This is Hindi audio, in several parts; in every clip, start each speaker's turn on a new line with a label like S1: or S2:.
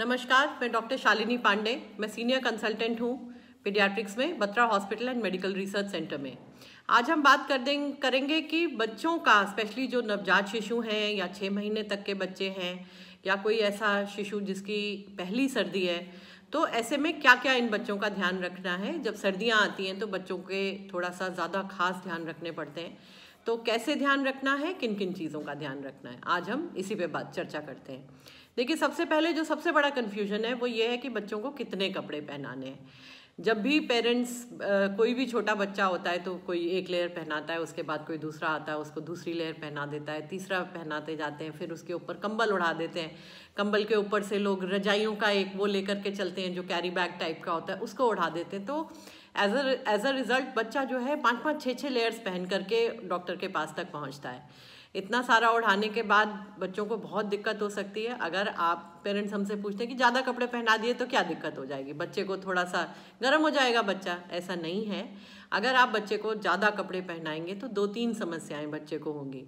S1: नमस्कार मैं डॉक्टर शालिनी पांडे मैं सीनियर कंसल्टेंट हूँ पीडियाट्रिक्स में Batra hospital and medical research centre में आज हम बात कर दें करेंगे कि बच्चों का स्पेशली जो नवजात शिशु हैं या छः महीने तक के बच्चे हैं या कोई ऐसा शिशु जिसकी पहली सर्दी है तो ऐसे में क्या क्या इन बच्चों का ध्यान रखना है जब सर्दियाँ आती हैं तो बच्चों के थोड़ा सा ज़्यादा खास ध्यान रखने पड़ते हैं तो कैसे ध्यान रखना है किन किन चीज़ों का ध्यान रखना है आज हम इसी पे बात चर्चा करते हैं देखिए सबसे पहले जो सबसे बड़ा कन्फ्यूजन है वो ये है कि बच्चों को कितने कपड़े पहनाने हैं जब भी पेरेंट्स कोई भी छोटा बच्चा होता है तो कोई एक लेयर पहनाता है उसके बाद कोई दूसरा आता है उसको दूसरी लेयर पहना देता है तीसरा पहनाते जाते हैं फिर उसके ऊपर कंबल उड़ा देते हैं कंबल के ऊपर से लोग रजाइयों का एक वो लेकर के चलते हैं जो कैरी बैग टाइप का होता है उसको उड़ा देते हैं तो एज एज अ रिज़ल्ट बच्चा जो है पाँच पाँच छः छः लेयर्स पहन करके डॉक्टर के पास तक पहुँचता है इतना सारा ओढ़ाने के बाद बच्चों को बहुत दिक्कत हो सकती है अगर आप पेरेंट्स हमसे पूछते हैं कि ज़्यादा कपड़े पहना दिए तो क्या दिक्कत हो जाएगी बच्चे को थोड़ा सा गर्म हो जाएगा बच्चा ऐसा नहीं है अगर आप बच्चे को ज़्यादा कपड़े पहनाएंगे तो दो तीन समस्याएं बच्चे को होंगी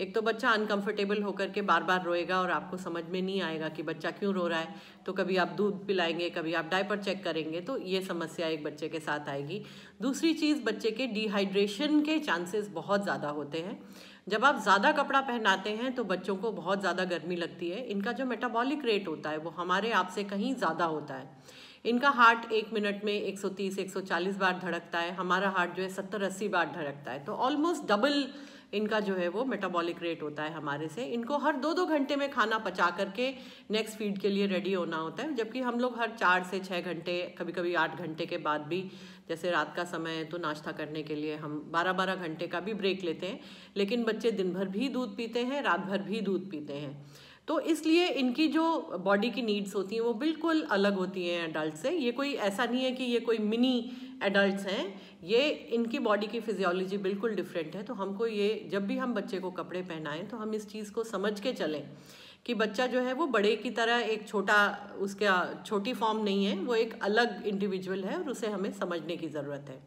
S1: एक तो बच्चा अनकंफर्टेबल होकर के बार बार रोएगा और आपको समझ में नहीं आएगा कि बच्चा क्यों रो रहा है तो कभी आप दूध पिलाएंगे कभी आप डायपर चेक करेंगे तो ये समस्या एक बच्चे के साथ आएगी दूसरी चीज़ बच्चे के डिहाइड्रेशन के चांसेस बहुत ज़्यादा होते हैं जब आप ज़्यादा कपड़ा पहनाते हैं तो बच्चों को बहुत ज़्यादा गर्मी लगती है इनका जो मेटाबॉलिक रेट होता है वो हमारे आपसे कहीं ज़्यादा होता है इनका हार्ट एक मिनट में 130 140 बार धड़कता है हमारा हार्ट जो है सत्तर अस्सी बार धड़कता है तो ऑलमोस्ट डबल इनका जो है वो मेटाबॉलिक रेट होता है हमारे से इनको हर दो दो घंटे में खाना पचा करके नेक्स्ट फीड के लिए रेडी होना होता है जबकि हम लोग हर चार से छः घंटे कभी कभी आठ घंटे के बाद भी जैसे रात का समय है तो नाश्ता करने के लिए हम बारह बारह घंटे का भी ब्रेक लेते हैं लेकिन बच्चे दिन भर भी दूध पीते हैं रात भर भी दूध पीते हैं तो इसलिए इनकी जो बॉडी की नीड्स होती हैं वो बिल्कुल अलग होती हैं एडल्ट से ये कोई ऐसा नहीं है कि ये कोई मिनी एडल्ट हैं ये इनकी बॉडी की फिजियोलॉजी बिल्कुल डिफरेंट है तो हमको ये जब भी हम बच्चे को कपड़े पहनाएं तो हम इस चीज़ को समझ के चलें कि बच्चा जो है वो बड़े की तरह एक छोटा उसका छोटी फॉर्म नहीं है वो एक अलग इंडिविजुअल है और उसे हमें समझने की ज़रूरत है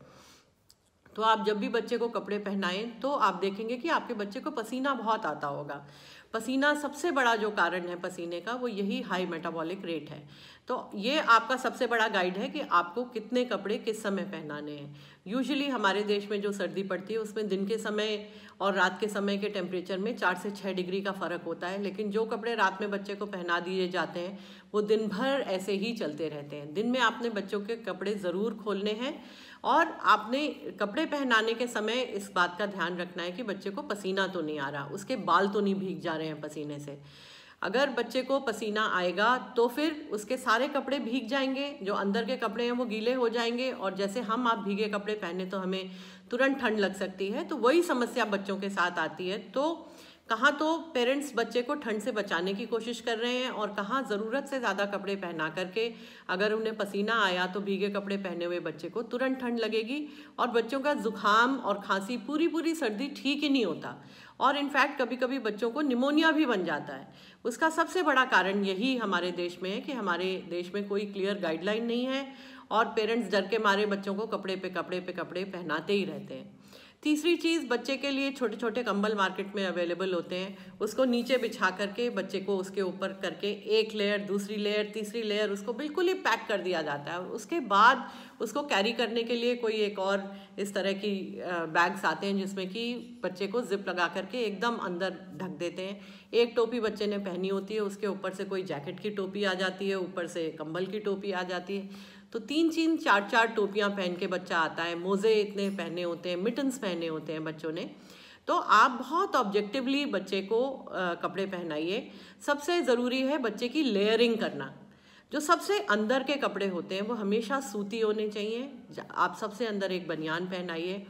S1: तो आप जब भी बच्चे को कपड़े पहनाएं तो आप देखेंगे कि आपके बच्चे को पसीना बहुत आता होगा पसीना सबसे बड़ा जो कारण है पसीने का वो यही हाई मेटाबॉलिक रेट है तो ये आपका सबसे बड़ा गाइड है कि आपको कितने कपड़े किस समय पहनाने हैं यूजुअली हमारे देश में जो सर्दी पड़ती है उसमें दिन के समय और रात के समय के टेम्परेचर में चार से छः डिग्री का फ़र्क होता है लेकिन जो कपड़े रात में बच्चे को पहना दिए जाते हैं वो दिन भर ऐसे ही चलते रहते हैं दिन में आपने बच्चों के कपड़े ज़रूर खोलने हैं और आपने कपड़े पहनाने के समय इस बात का ध्यान रखना है कि बच्चे को पसीना तो नहीं आ रहा उसके बाल तो नहीं भीग जा रहे हैं पसीने से अगर बच्चे को पसीना आएगा तो फिर उसके सारे कपड़े भीग जाएंगे जो अंदर के कपड़े हैं वो गीले हो जाएंगे और जैसे हम आप भीगे कपड़े पहने तो हमें तुरंत ठंड लग सकती है तो वही समस्या बच्चों के साथ आती है तो कहाँ तो पेरेंट्स बच्चे को ठंड से बचाने की कोशिश कर रहे हैं और कहाँ ज़रूरत से ज़्यादा कपड़े पहना करके अगर उन्हें पसीना आया तो भीगे कपड़े पहने हुए बच्चे को तुरंत ठंड लगेगी और बच्चों का जुखाम और खांसी पूरी पूरी सर्दी ठीक ही नहीं होता और इनफैक्ट कभी कभी बच्चों को निमोनिया भी बन जाता है उसका सबसे बड़ा कारण यही हमारे देश में है कि हमारे देश में कोई क्लियर गाइडलाइन नहीं है और पेरेंट्स डर के मारे बच्चों को कपड़े पे कपड़े पे कपड़े पहनाते ही रहते हैं तीसरी चीज़ बच्चे के लिए छोटे छोटे कंबल मार्केट में अवेलेबल होते हैं उसको नीचे बिछा करके बच्चे को उसके ऊपर करके एक लेयर दूसरी लेयर तीसरी लेयर उसको बिल्कुल ही पैक कर दिया जाता है उसके बाद उसको कैरी करने के लिए कोई एक और इस तरह की बैग्स आते हैं जिसमें कि बच्चे को जिप लगा करके एकदम अंदर ढक देते हैं एक टोपी बच्चे ने पहनी होती है उसके ऊपर से कोई जैकेट की टोपी आ जाती है ऊपर से कंबल की टोपी आ जाती है तो तीन तीन चार चार टोपियाँ पहन के बच्चा आता है मोज़े इतने पहने होते हैं मिटन्स पहने होते हैं बच्चों ने तो आप बहुत ऑब्जेक्टिवली बच्चे को आ, कपड़े पहनाइए सबसे ज़रूरी है बच्चे की लेयरिंग करना जो सबसे अंदर के कपड़े होते हैं वो हमेशा सूती होने चाहिए आप सबसे अंदर एक बनियान पहनाइए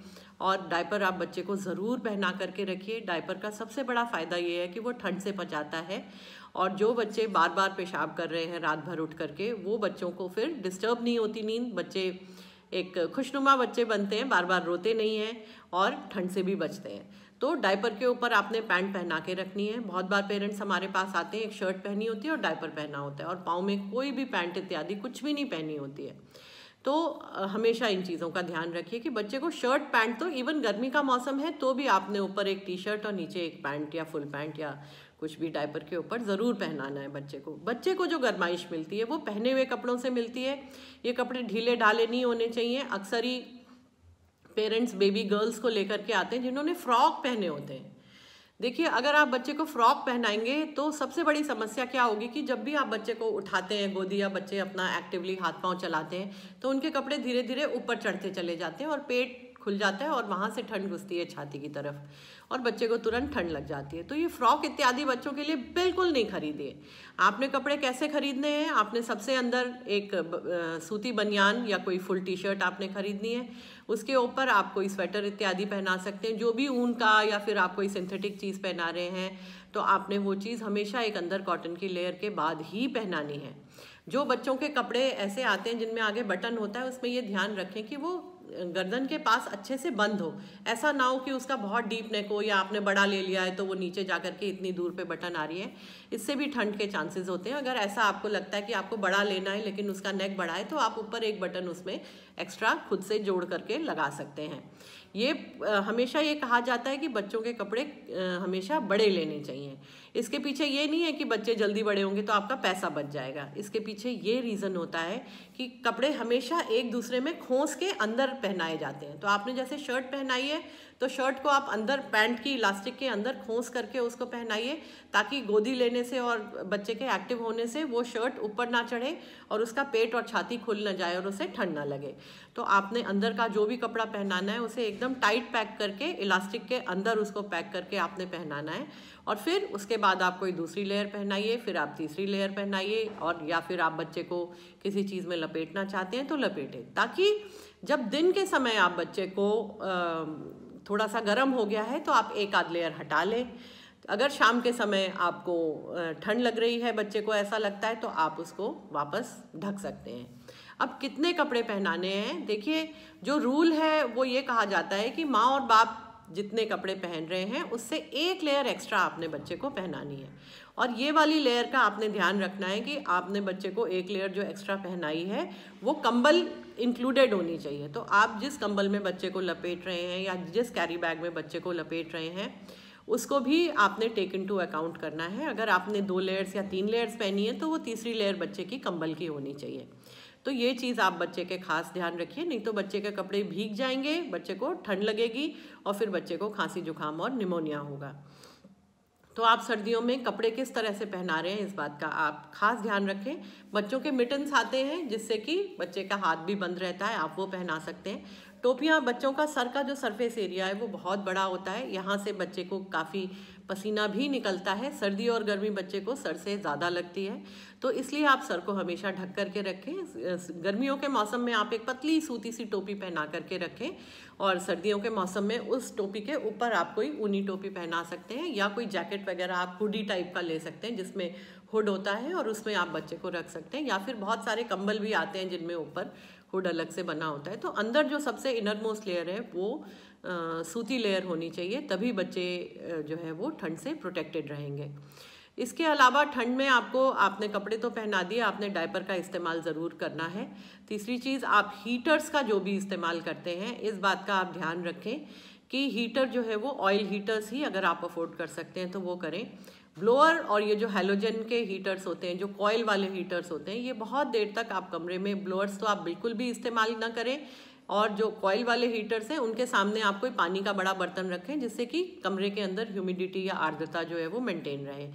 S1: और डायपर आप बच्चे को ज़रूर पहना करके रखिए डायपर का सबसे बड़ा फ़ायदा ये है कि वो ठंड से बचाता है और जो बच्चे बार बार पेशाब कर रहे हैं रात भर उठ करके वो बच्चों को फिर डिस्टर्ब नहीं होती नींद बच्चे एक खुशनुमा बच्चे बनते हैं बार बार रोते नहीं हैं और ठंड से भी बचते हैं तो डायपर के ऊपर आपने पैंट पहना के रखनी है बहुत बार पेरेंट्स हमारे पास आते हैं एक शर्ट पहनी होती है और डायपर पहना होता है और पाँव में कोई भी पैंट इत्यादि कुछ भी नहीं पहनी होती है तो हमेशा इन चीज़ों का ध्यान रखिए कि बच्चे को शर्ट पैंट तो इवन गर्मी का मौसम है तो भी आपने ऊपर एक टी शर्ट और नीचे एक पैंट या फुल पैंट या कुछ भी डायपर के ऊपर ज़रूर पहनाना है बच्चे को बच्चे को जो गरमाइश मिलती है वो पहने हुए कपड़ों से मिलती है ये कपड़े ढीले ढाले नहीं होने चाहिए अक्सर ही पेरेंट्स बेबी गर्ल्स को लेकर के आते हैं जिन्होंने फ्रॉक पहने होते हैं देखिए अगर आप बच्चे को फ्रॉक पहनाएंगे तो सबसे बड़ी समस्या क्या होगी कि जब भी आप बच्चे को उठाते हैं गोदी या बच्चे अपना एक्टिवली हाथ पांव चलाते हैं तो उनके कपड़े धीरे धीरे ऊपर चढ़ते चले जाते हैं और पेट खुल जाता है और वहाँ से ठंड घुसती है छाती की तरफ और बच्चे को तुरंत ठंड लग जाती है तो ये फ्रॉक इत्यादि बच्चों के लिए बिल्कुल नहीं खरीदिए आपने कपड़े कैसे खरीदने हैं आपने सबसे अंदर एक सूती बनियान या कोई फुल टी शर्ट आपने खरीदनी है उसके ऊपर आप कोई स्वेटर इत्यादि पहना सकते हैं जो भी ऊन का या फिर आप कोई सिंथेटिक चीज़ पहना रहे हैं तो आपने वो चीज़ हमेशा एक अंदर कॉटन की लेयर के बाद ही पहनानी है जो बच्चों के कपड़े ऐसे आते हैं जिनमें आगे बटन होता है उसमें ये ध्यान रखें कि वो गर्दन के पास अच्छे से बंद हो ऐसा ना हो कि उसका बहुत डीप नेक हो या आपने बड़ा ले लिया है तो वो नीचे जा कर के इतनी दूर पे बटन आ रही है इससे भी ठंड के चांसेस होते हैं अगर ऐसा आपको लगता है कि आपको बड़ा लेना है लेकिन उसका नेक बड़ा है तो आप ऊपर एक बटन उसमें एक्स्ट्रा खुद से जोड़ करके लगा सकते हैं ये हमेशा ये कहा जाता है कि बच्चों के कपड़े हमेशा बड़े लेने चाहिए इसके पीछे ये नहीं है कि बच्चे जल्दी बड़े होंगे तो आपका पैसा बच जाएगा इसके पीछे ये रीज़न होता है कि कपड़े हमेशा एक दूसरे में खोस के अंदर पहनाए जाते हैं तो आपने जैसे शर्ट पहनाई है तो शर्ट को आप अंदर पैंट की इलास्टिक के अंदर खोस करके उसको पहनाइए ताकि गोदी लेने से और बच्चे के एक्टिव होने से वो शर्ट ऊपर ना चढ़े और उसका पेट और छाती खुल ना जाए और उसे ठंड ना लगे तो आपने अंदर का जो भी कपड़ा पहनाना है उसे एकदम टाइट पैक करके इलास्टिक के अंदर उसको पैक करके आपने पहनाना है और फिर उसके बाद आप कोई दूसरी लेयर पहनाइए फिर आप तीसरी लेयर पहनाइए और या फिर आप बच्चे को किसी चीज़ में लपेटना चाहते हैं तो लपेटें ताकि जब दिन के समय आप बच्चे को थोड़ा सा गर्म हो गया है तो आप एक आध लेयर हटा लें अगर शाम के समय आपको ठंड लग रही है बच्चे को ऐसा लगता है तो आप उसको वापस ढक सकते हैं अब कितने कपड़े पहनाने हैं देखिए जो रूल है वो ये कहा जाता है कि माँ और बाप जितने कपड़े पहन रहे हैं उससे एक लेयर एक्स्ट्रा आपने बच्चे को पहनानी है और ये वाली लेयर का आपने ध्यान रखना है कि आपने बच्चे को एक लेयर जो एक्स्ट्रा पहनाई है वो कंबल इंक्लूडेड होनी चाहिए तो आप जिस कंबल में बच्चे को लपेट रहे हैं या जिस कैरी बैग में बच्चे को लपेट रहे हैं उसको भी आपने टेक इन टू अकाउंट करना है अगर आपने दो लेयर्स या तीन लेयर्स पहनी है तो वो तीसरी लेयर बच्चे की कंबल की होनी चाहिए तो ये चीज़ आप बच्चे के खास ध्यान रखिए नहीं तो बच्चे के कपड़े भीग जाएंगे बच्चे को ठंड लगेगी और फिर बच्चे को खांसी जुकाम और निमोनिया होगा तो आप सर्दियों में कपड़े किस तरह से पहना रहे हैं इस बात का आप खास ध्यान रखें बच्चों के मिटन्स आते हैं जिससे कि बच्चे का हाथ भी बंद रहता है आप वो पहना सकते हैं टोपियाँ बच्चों का सर का जो सरफेस एरिया है वो बहुत बड़ा होता है यहाँ से बच्चे को काफ़ी पसीना भी निकलता है सर्दी और गर्मी बच्चे को सर से ज़्यादा लगती है तो इसलिए आप सर को हमेशा ढक करके रखें गर्मियों के मौसम में आप एक पतली सूती सी टोपी पहना करके रखें और सर्दियों के मौसम में उस टोपी के ऊपर आप कोई ऊनी टोपी पहना सकते हैं या कोई जैकेट वगैरह आप हुडी टाइप का ले सकते हैं जिसमें हुड होता है और उसमें आप बच्चे को रख सकते हैं या फिर बहुत सारे कंबल भी आते हैं जिनमें ऊपर हुड अलग से बना होता है तो अंदर जो सबसे इनर मोस्ट लेयर है वो आ, सूती लेयर होनी चाहिए तभी बच्चे जो है वो ठंड से प्रोटेक्टेड रहेंगे इसके अलावा ठंड में आपको आपने कपड़े तो पहना दिए आपने डायपर का इस्तेमाल ज़रूर करना है तीसरी चीज़ आप हीटर्स का जो भी इस्तेमाल करते हैं इस बात का आप ध्यान रखें कि हीटर जो है वो ऑयल हीटर्स ही अगर आप अफोर्ड कर सकते हैं तो वो करें ब्लोअर और ये जो हेलोजन के हीटर्स होते हैं जो कॉयल वाले हीटर्स होते हैं ये बहुत देर तक आप कमरे में ब्लोअर्स तो आप बिल्कुल भी इस्तेमाल ना करें और जो कॉयल वाले हीटर्स हैं उनके सामने आप कोई पानी का बड़ा बर्तन रखें जिससे कि कमरे के अंदर ह्यूमिडिटी या आर्द्रता जो है वो मेंटेन रहे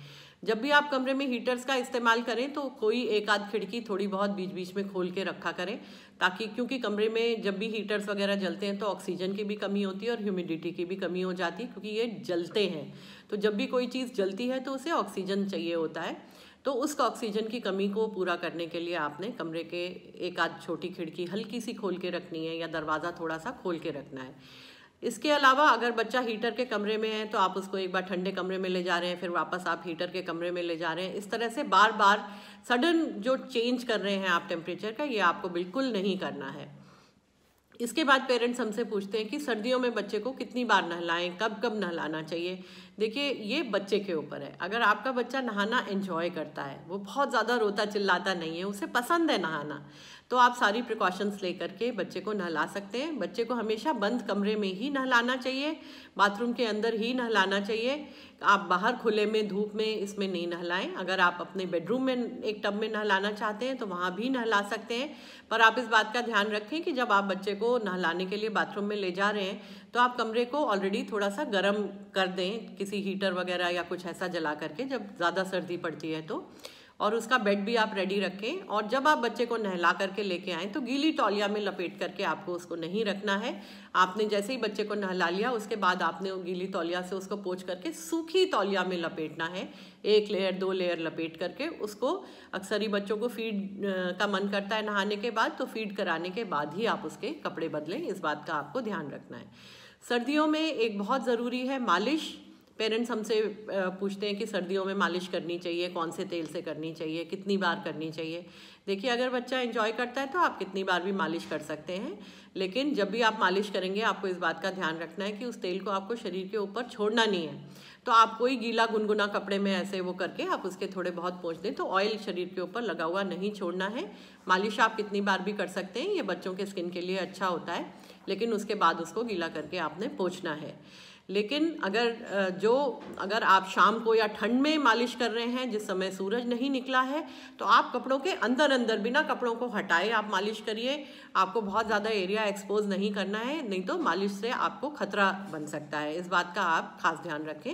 S1: जब भी आप कमरे में हीटर्स का इस्तेमाल करें तो कोई एक आध खिड़की थोड़ी बहुत बीच बीच में खोल के रखा करें ताकि क्योंकि कमरे में जब भी हीटर्स वगैरह जलते हैं तो ऑक्सीजन की भी कमी होती है और ह्यूमिडिटी की भी कमी हो जाती है क्योंकि ये जलते हैं तो जब भी कोई चीज़ जलती है तो उसे ऑक्सीजन चाहिए होता है तो उस ऑक्सीजन की कमी को पूरा करने के लिए आपने कमरे के एक आध छोटी खिड़की हल्की सी खोल के रखनी है या दरवाज़ा थोड़ा सा खोल के रखना है इसके अलावा अगर बच्चा हीटर के कमरे में है तो आप उसको एक बार ठंडे कमरे में ले जा रहे हैं फिर वापस आप हीटर के कमरे में ले जा रहे हैं इस तरह से बार बार सडन जो चेंज कर रहे हैं आप टेम्परेचर का ये आपको बिल्कुल नहीं करना है इसके बाद पेरेंट्स हमसे पूछते हैं कि सर्दियों में बच्चे को कितनी बार नहलाएं कब कब नहलाना चाहिए देखिए ये बच्चे के ऊपर है अगर आपका बच्चा नहाना एंजॉय करता है वो बहुत ज़्यादा रोता चिल्लाता नहीं है उसे पसंद है नहाना तो आप सारी प्रिकॉशंस ले के बच्चे को नहला सकते हैं बच्चे को हमेशा बंद कमरे में ही नहलाना चाहिए बाथरूम के अंदर ही नहलाना चाहिए आप बाहर खुले में धूप में इसमें नहीं नहलाएं अगर आप अपने बेडरूम में एक टब में नहलाना चाहते हैं तो वहाँ भी नहला सकते हैं पर आप इस बात का ध्यान रखें कि जब आप बच्चे को नहलाने के लिए बाथरूम में ले जा रहे हैं तो आप कमरे को ऑलरेडी थोड़ा सा गर्म कर दें किसी हीटर वगैरह या कुछ ऐसा जला करके जब ज़्यादा सर्दी पड़ती है तो और उसका बेड भी आप रेडी रखें और जब आप बच्चे को नहला करके लेके आएँ तो गीली तौलिया में लपेट करके आपको उसको नहीं रखना है आपने जैसे ही बच्चे को नहला लिया उसके बाद आपने गीली तौलिया से उसको पोछ करके सूखी तौलिया में लपेटना है एक लेयर दो लेयर लपेट करके उसको अक्सर ही बच्चों को फीड का मन करता है नहाने के बाद तो फीड कराने के बाद ही आप उसके कपड़े बदलें इस बात का आपको ध्यान रखना है सर्दियों में एक बहुत ज़रूरी है मालिश पेरेंट्स हमसे पूछते हैं कि सर्दियों में मालिश करनी चाहिए कौन से तेल से करनी चाहिए कितनी बार करनी चाहिए देखिए अगर बच्चा इन्जॉय करता है तो आप कितनी बार भी मालिश कर सकते हैं लेकिन जब भी आप मालिश करेंगे आपको इस बात का ध्यान रखना है कि उस तेल को आपको शरीर के ऊपर छोड़ना नहीं है तो आप कोई गीला गुनगुना कपड़े में ऐसे वो करके आप उसके थोड़े बहुत पहुँच दें तो ऑयल शरीर के ऊपर लगा हुआ नहीं छोड़ना है मालिश आप कितनी बार भी कर सकते हैं ये बच्चों के स्किन के लिए अच्छा होता है लेकिन उसके बाद उसको गीला करके आपने पोछना है लेकिन अगर जो अगर आप शाम को या ठंड में मालिश कर रहे हैं जिस समय सूरज नहीं निकला है तो आप कपड़ों के अंदर अंदर बिना कपड़ों को हटाए आप मालिश करिए आपको बहुत ज़्यादा एरिया एक्सपोज नहीं करना है नहीं तो मालिश से आपको खतरा बन सकता है इस बात का आप खास ध्यान रखें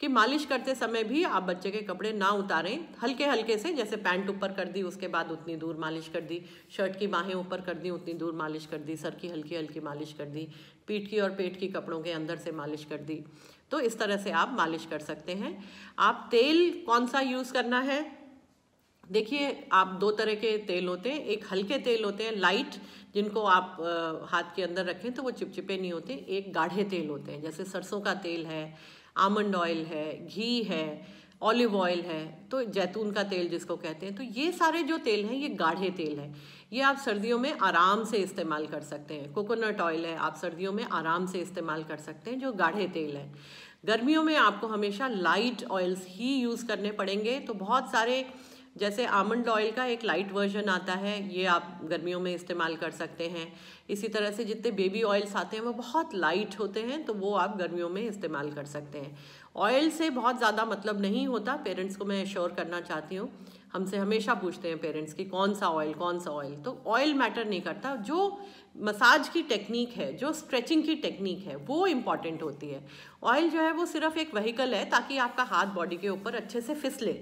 S1: कि मालिश करते समय भी आप बच्चे के कपड़े ना उतारें हल्के हल्के से जैसे पैंट ऊपर कर दी उसके बाद उतनी दूर मालिश कर दी शर्ट की बाहें ऊपर कर दी उतनी दूर मालिश कर दी सर की हल्की हल्की मालिश कर दी पीठ की और पेट की कपड़ों के अंदर से मालिश कर दी तो इस तरह से आप मालिश कर सकते हैं आप तेल कौन सा यूज़ करना है देखिए आप दो तरह के तेल होते हैं एक हल्के तेल होते हैं लाइट जिनको आप हाथ के अंदर रखें तो वो चिपचिपे नहीं होते एक गाढ़े तेल होते हैं जैसे सरसों का तेल है आमंड ऑयल है घी है ऑलिव ऑयल है तो जैतून का तेल जिसको कहते हैं तो ये सारे जो तेल हैं ये गाढ़े तेल हैं ये आप सर्दियों में आराम से इस्तेमाल कर सकते हैं कोकोनट ऑयल है आप सर्दियों में आराम से इस्तेमाल कर सकते हैं जो गाढ़े तेल हैं गर्मियों में आपको हमेशा लाइट ऑयल्स ही यूज़ करने पड़ेंगे तो बहुत सारे जैसे आमंड ऑयल का एक लाइट वर्जन आता है ये आप गर्मियों में इस्तेमाल कर सकते हैं इसी तरह से जितने बेबी ऑयल्स आते हैं वो बहुत लाइट होते हैं तो वो आप गर्मियों में इस्तेमाल कर सकते हैं ऑयल से बहुत ज़्यादा मतलब नहीं होता पेरेंट्स को मैं श्योर करना चाहती हूँ हमसे हमेशा पूछते हैं पेरेंट्स कि कौन सा ऑयल कौन सा ऑयल तो ऑयल मैटर नहीं करता जो मसाज की टेक्निक है जो स्ट्रेचिंग की टेक्निक है वो इम्पॉर्टेंट होती है ऑयल जो है वो सिर्फ एक वहीकल है ताकि आपका हाथ बॉडी के ऊपर अच्छे से फिसले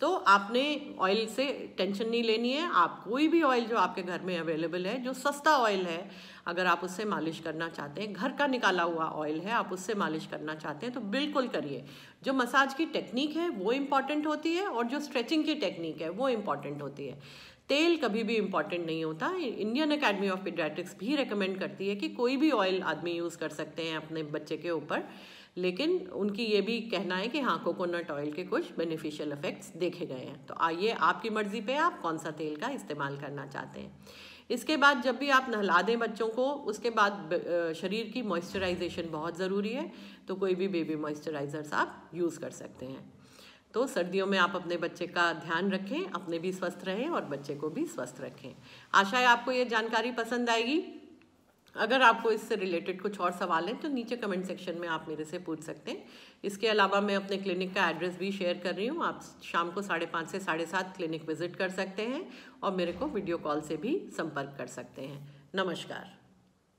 S1: तो आपने ऑयल से टेंशन नहीं लेनी है आप कोई भी ऑयल जो आपके घर में अवेलेबल है जो सस्ता ऑयल है अगर आप उससे मालिश करना चाहते हैं घर का निकाला हुआ ऑयल है आप उससे मालिश करना चाहते हैं तो बिल्कुल करिए जो मसाज की टेक्निक है वो इम्पॉर्टेंट होती है और जो स्ट्रेचिंग की टेक्निक है वो इम्पॉर्टेंट होती है तेल कभी भी इम्पॉर्टेंट नहीं होता इंडियन अकेडमी ऑफ पीडियाट्रिक्स भी रिकमेंड करती है कि कोई भी ऑयल आदमी यूज़ कर सकते हैं अपने बच्चे के ऊपर लेकिन उनकी ये भी कहना है कि हाँ कोकोनट ऑयल के कुछ बेनिफिशियल इफ़ेक्ट्स देखे गए हैं तो आइए आपकी मर्ज़ी पे आप कौन सा तेल का इस्तेमाल करना चाहते हैं इसके बाद जब भी आप नहला दें बच्चों को उसके बाद शरीर की मॉइस्चराइजेशन बहुत ज़रूरी है तो कोई भी बेबी मॉइस्चराइज़र्स आप यूज़ कर सकते हैं तो सर्दियों में आप अपने बच्चे का ध्यान रखें अपने भी स्वस्थ रहें और बच्चे को भी स्वस्थ रखें आशा है आपको ये जानकारी पसंद आएगी अगर आपको इससे रिलेटेड कुछ और सवाल हैं तो नीचे कमेंट सेक्शन में आप मेरे से पूछ सकते हैं इसके अलावा मैं अपने क्लिनिक का एड्रेस भी शेयर कर रही हूँ आप शाम को साढ़े पाँच से साढ़े सात क्लिनिक विजिट कर सकते हैं और मेरे को वीडियो कॉल से भी संपर्क कर सकते हैं नमस्कार